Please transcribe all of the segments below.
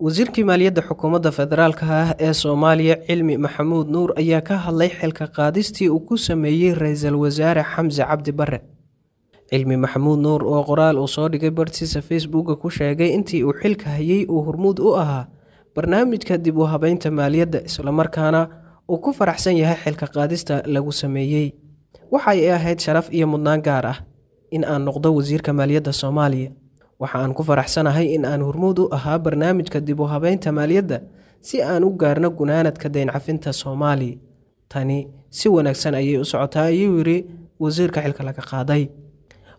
wasiirkii maaliyadda xukuumadda federaalka ah ee soomaaliya cilmi maxamuud nuur ayaa ka hadlay xilka qaadistii uu ku sameeyey ra-iisul wasaare xamse cabdi barre cilmi maxamuud nuur oo qoraal uu soo dhigay bartiisa facebooka ku sheegay intii uu xilka hayay uu hormuud u ahaa barnaamijka dib u habeynta maaliyadda islamarkaana uu ku faraxsan yahay xilka qaadista lagu sameeyey waxay ahayd sharaf iyo mudnaan gaar ah in aan noqdo wasiirka maaliyadda soomaaliya waxa aan ku faraxsanahay in aan hurmuud u ahaa barnaamijka dib u habeynta maaliyadda si aan u gaarno gunaanadka dayncafinta soomaaliya tani si wanaagsan ayay u socotaa ayuu yidhi wasiirka xilka laga qaaday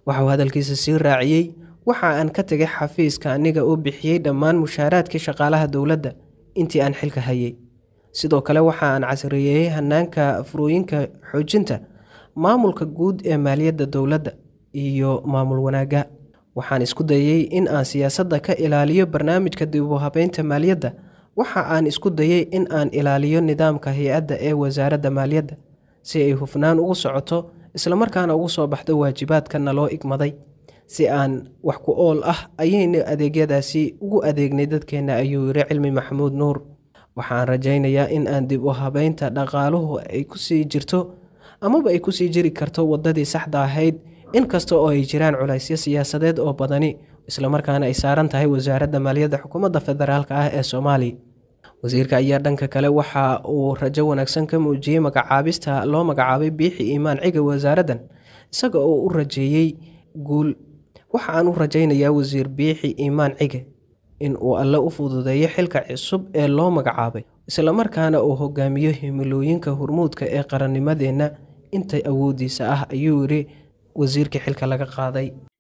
waxauu hadalkiisa sii raaciyey waxa aan ka tegay xafiiska aniga oo bixiyey dhammaan mushaaraadkii shaqaalaha dowladda intii aan xilka hayay sidoo kale waxa aan casriyeeyey hanaanka furooyinka xoojinta maamulka guud ee maaliyadda dowladda iyo maamul wanaaga waxaan isku dayay in aan siyaasadda ka ilaaliyo barnaamijka dib u habeynta maaliyadda waxa aan isku dayay in aan ilaaliyo nidaamka hay-adda ee wasaaradda maaliyadda si ay hufnaan ugu socoto islamarkaana ugu soo baxdo waajibaadka naloo igmaday si aan wax ku ool ah ayayna adeegyadaasi ugu adeegnay dadkeenna ayuu yiri cilmi maxamuud nuur waxaan rajaynayaa in aan dib u habeynta dhaqaaluhu ay ku sii jirto amaba ay ku sii jiri karto waddadii saxda ahayd inkasta oo ay jiraan culaysyo siyaasadeed oo badani islamarkaana ay saaran tahay wasaaradda maaliyadda xukuumadda federaalk ah ee soomaaliya wasiirka ayaa dhanka kale waxa uu rajo wanaagsan ka muujiyey magacaabista loo magacaabay biixi iimaan ciga wasaaraddan isaga oo u rajeeyey guul waxa aan u rajaynayaa wasiir biixi iimaan cige in uu alle u fududeeyo xilka cusub ee loo magacaabay islamarkaana uu hogaamiyo himilooyinka hurmuudka ee qarannimadeenna inta awoodiisa ah ayuu yidhi wasiirkii xilka laga qaaday